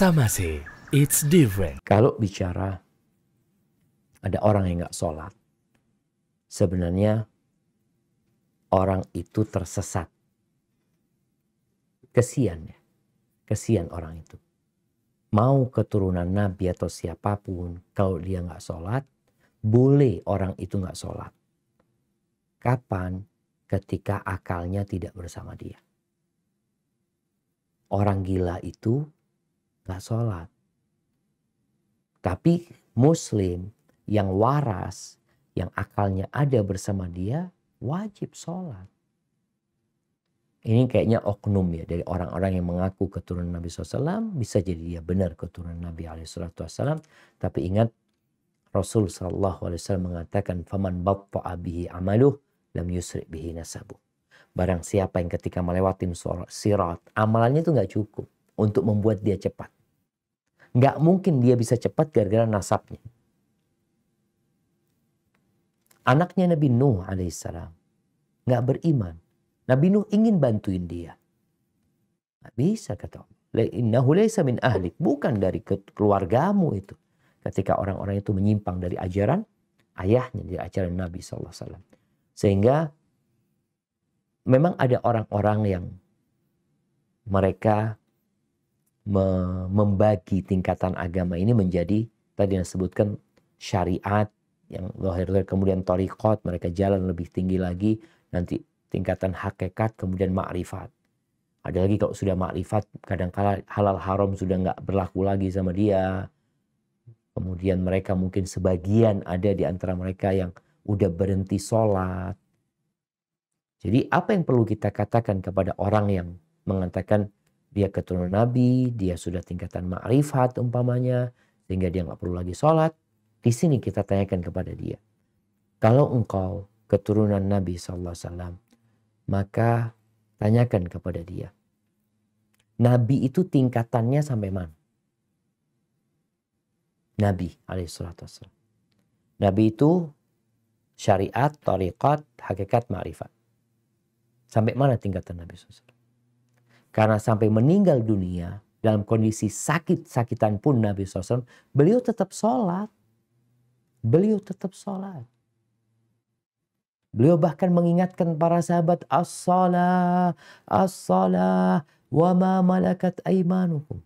sama sih. It's different. Kalau bicara ada orang yang nggak sholat, sebenarnya orang itu tersesat. Kesian ya. Kesian orang itu. Mau keturunan Nabi atau siapapun, kalau dia nggak sholat, boleh orang itu nggak sholat. Kapan? Ketika akalnya tidak bersama dia. Orang gila itu nggak sholat. Tapi muslim yang waras, yang akalnya ada bersama dia, wajib sholat. Ini kayaknya oknum ya dari orang-orang yang mengaku keturunan Nabi SAW. Bisa jadi dia benar keturunan Nabi SAW. Tapi ingat Rasul SAW mengatakan faman batta'a bihi amaluh lam yusri bihi Barang siapa yang ketika melewati sirat, amalannya itu nggak cukup untuk membuat dia cepat. Nggak mungkin dia bisa cepat gara-gara nasabnya. Anaknya Nabi Nuh alaihissalam nggak beriman. Nabi Nuh ingin bantuin dia. Nggak bisa kata Allah. min ahlik. Bukan dari keluargamu itu. Ketika orang-orang itu menyimpang dari ajaran ayahnya, dari ajaran Nabi SAW. Sehingga memang ada orang-orang yang mereka membagi tingkatan agama ini menjadi tadi yang disebutkan syariat yang lahir kemudian torikot mereka jalan lebih tinggi lagi nanti tingkatan hakikat kemudian makrifat ada lagi kalau sudah makrifat kadangkala halal haram sudah nggak berlaku lagi sama dia kemudian mereka mungkin sebagian ada di antara mereka yang udah berhenti sholat jadi apa yang perlu kita katakan kepada orang yang mengatakan dia keturunan nabi, dia sudah tingkatan ma'rifat umpamanya, sehingga dia nggak perlu lagi sholat. Di sini kita tanyakan kepada dia, kalau engkau keturunan Nabi SAW, maka tanyakan kepada dia, Nabi itu tingkatannya sampai mana? Nabi alaihissalatu Nabi itu syariat, tarikat, hakikat, ma'rifat. Sampai mana tingkatan Nabi SAW? Karena sampai meninggal dunia, dalam kondisi sakit-sakitan pun Nabi SAW, beliau tetap sholat. Beliau tetap sholat. Beliau bahkan mengingatkan para sahabat, As-salah, as-salah, wa ma malakat aimanukum.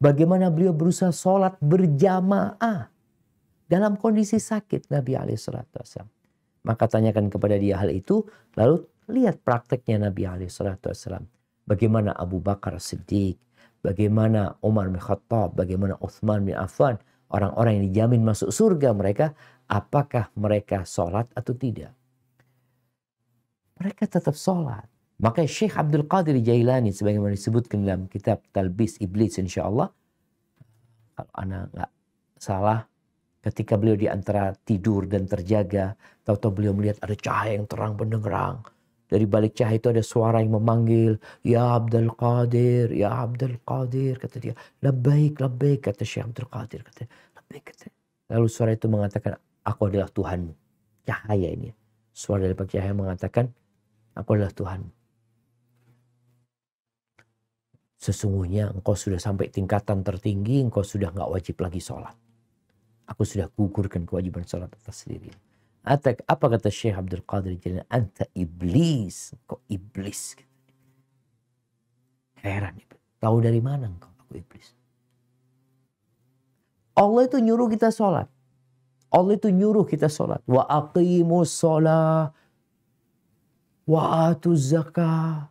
Bagaimana beliau berusaha sholat berjamaah dalam kondisi sakit Nabi SAW. Maka tanyakan kepada dia hal itu, lalu lihat prakteknya Nabi SAW. Bagaimana Abu Bakar Siddiq, bagaimana Umar bin Khattab, bagaimana Uthman bin Affan, orang-orang yang dijamin masuk surga mereka, apakah mereka sholat atau tidak? Mereka tetap sholat. Maka Syekh Abdul Qadir Jailani sebagaimana disebutkan dalam kitab Talbis Iblis insya Allah. Kalau anak nggak salah, ketika beliau di antara tidur dan terjaga, tahu-tahu beliau melihat ada cahaya yang terang benderang dari balik cahaya itu ada suara yang memanggil, Ya Abdul Qadir, Ya Abdul Qadir, kata dia. Labbaik, lebih, kata Syekh Abdul Qadir. Kata, labbaik, kata. Lalu suara itu mengatakan, aku adalah Tuhanmu. Cahaya ini. Suara dari balik cahaya mengatakan, aku adalah Tuhanmu. Sesungguhnya engkau sudah sampai tingkatan tertinggi, engkau sudah nggak wajib lagi sholat. Aku sudah gugurkan kewajiban sholat atas dirimu. Atak, apa kata Syekh Abdul Qadir Jilani? Anta iblis. Kau iblis. Heran. Tahu dari mana engkau? Aku iblis. Allah itu nyuruh kita sholat. Allah itu nyuruh kita sholat. Wa aqimu sholat. Wa atu zakah.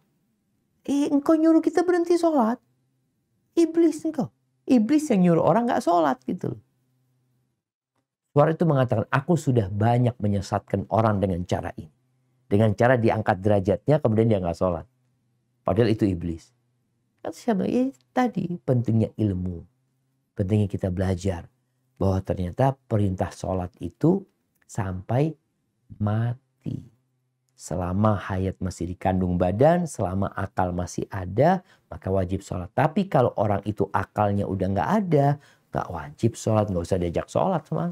Eh, engkau nyuruh kita berhenti sholat. Iblis engkau. Iblis yang nyuruh orang gak sholat gitu loh. Suara itu mengatakan, aku sudah banyak menyesatkan orang dengan cara ini. Dengan cara diangkat derajatnya, kemudian dia nggak sholat. Padahal itu iblis. Kan saya bilang, tadi pentingnya ilmu. Pentingnya kita belajar. Bahwa ternyata perintah sholat itu sampai mati. Selama hayat masih dikandung badan, selama akal masih ada, maka wajib sholat. Tapi kalau orang itu akalnya udah nggak ada, nggak wajib sholat, nggak usah diajak sholat sama